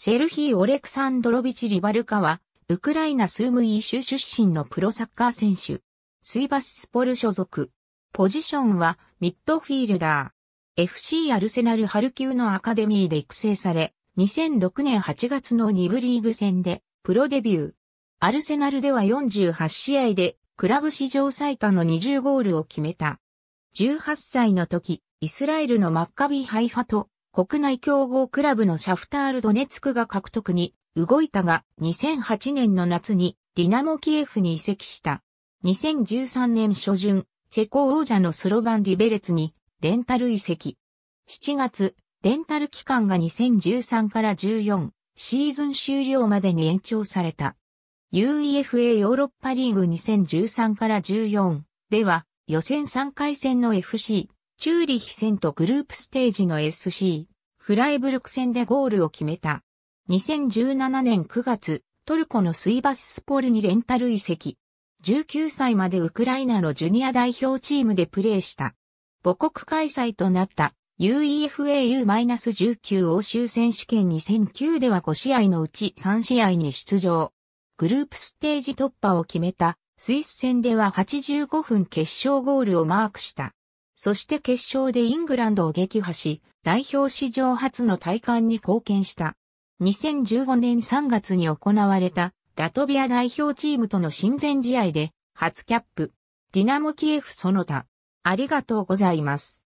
セルヒー・オレクサンドロビチ・リバルカは、ウクライナスームイー州出身のプロサッカー選手。スイバシスポル所属。ポジションは、ミッドフィールダー。FC アルセナル・ハルキューのアカデミーで育成され、2006年8月の2部リーグ戦で、プロデビュー。アルセナルでは48試合で、クラブ史上最多の20ゴールを決めた。18歳の時、イスラエルのマッカビ・ハイファと国内競合クラブのシャフタール・ドネツクが獲得に動いたが2008年の夏にディナモ・キエフに移籍した。2013年初旬、チェコ王者のスロバン・リベレツにレンタル移籍。7月、レンタル期間が2013から14シーズン終了までに延長された。UEFA ヨーロッパリーグ2013から14では予選3回戦の FC チューリヒ戦とグループステージの SC、フライブルク戦でゴールを決めた。2017年9月、トルコのスイバススポルにレンタル移籍。19歳までウクライナのジュニア代表チームでプレーした。母国開催となった UEFAU-19 欧州選手権2009では5試合のうち3試合に出場。グループステージ突破を決めたスイス戦では85分決勝ゴールをマークした。そして決勝でイングランドを撃破し、代表史上初の大会に貢献した。2015年3月に行われたラトビア代表チームとの親善試合で初キャップ。ディナモキエフその他。ありがとうございます。